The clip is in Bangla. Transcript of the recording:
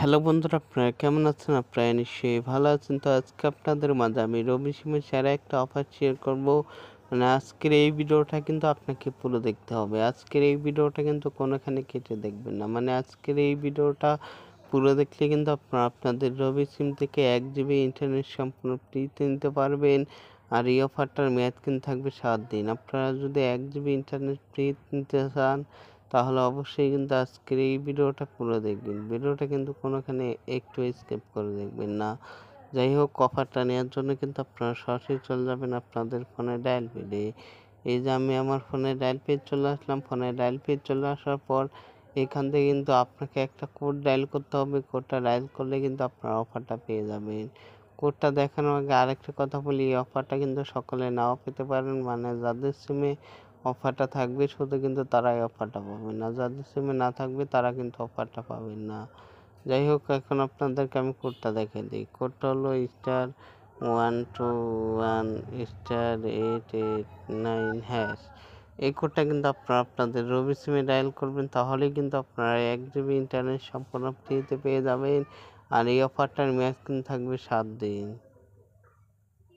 হ্যালো বন্ধুরা আপনারা কেমন আছেন আপনারা নিশ্চয়ই ভালো আছেন তো আজকে আপনাদের মাঝে আমি রবি সিমের সেরা একটা অফার শেয়ার করবো মানে আজকের এই ভিডিওটা কিন্তু আপনাকে পুরো দেখতে হবে আজকের এই ভিডিওটা কিন্তু কোনোখানে কেটে দেখবেন না মানে আজকের এই ভিডিওটা পুরো দেখলে কিন্তু আপনারা আপনাদের রবি সিম থেকে এক জিবি ইন্টারনেট সম্পূর্ণ ফ্রিতে নিতে পারবেন আর এই অফারটার মেয়াদ কিন্তু থাকবে সাত দিন আপনারা যদি এক জিবি ইন্টারনেট ফ্রি নিতে চান তাহলে অবশ্যই কিন্তু আজকের এই ভিডিওটা পুরো দেখবেন ভিডিওটা কিন্তু কোনোখানে একটু স্কেপ করে দেখবেন না যাই হোক অফারটা নেওয়ার জন্য কিন্তু আপনারা সরাসরি চলে যাবেন আপনাদের ফোনে ডায়াল পেডে এই যে আমি আমার ফোনে ডায়াল পেজ চলে আসলাম ফোনে ডায়াল পেজ চলে আসার পর এখান থেকে কিন্তু আপনাকে একটা কোড ডায়াল করতে হবে কোডটা ডায়াল করলে কিন্তু আপনার অফারটা পেয়ে যাবেন কোডটা দেখানোর আগে আরেকটা কথা বলি এই অফারটা কিন্তু সকলে নাও পেতে পারেন মানে যাদের সিমে অফারটা থাকবে শুধু কিন্তু তারাই অফারটা পাবে না যাদের সিমে না থাকবে তারা কিন্তু অফারটা পাবেন না যাই হোক এখন আপনাদেরকে আমি কোডটা দেখে দিই কোডটা হলো star one two one star eight eight nine hash এই কোডটা কিন্তু আপনারা আপনাদের রবি সিমে ডায়াল করবেন তাহলেই কিন্তু আপনারা এক জিবি ইন্টারনেট সম্পূর্ণ ফ্রিতে পেয়ে যাবেন আর এই অফারটার ম্যাচ কিন্তু থাকবে সাত দিন